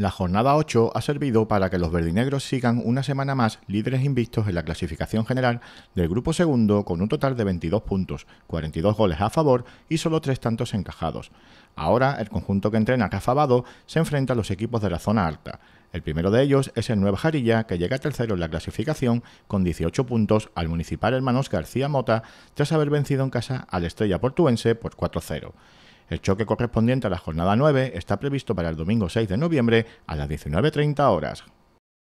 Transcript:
La jornada 8 ha servido para que los verdinegros sigan una semana más líderes invictos en la clasificación general del grupo segundo con un total de 22 puntos, 42 goles a favor y solo tres tantos encajados. Ahora, el conjunto que entrena Cafabado se enfrenta a los equipos de la zona alta. El primero de ellos es el Nueva Jarilla, que llega tercero en la clasificación con 18 puntos al Municipal Hermanos García Mota tras haber vencido en casa al Estrella Portuense por 4-0. El choque correspondiente a la jornada 9 está previsto para el domingo 6 de noviembre a las 19.30 horas.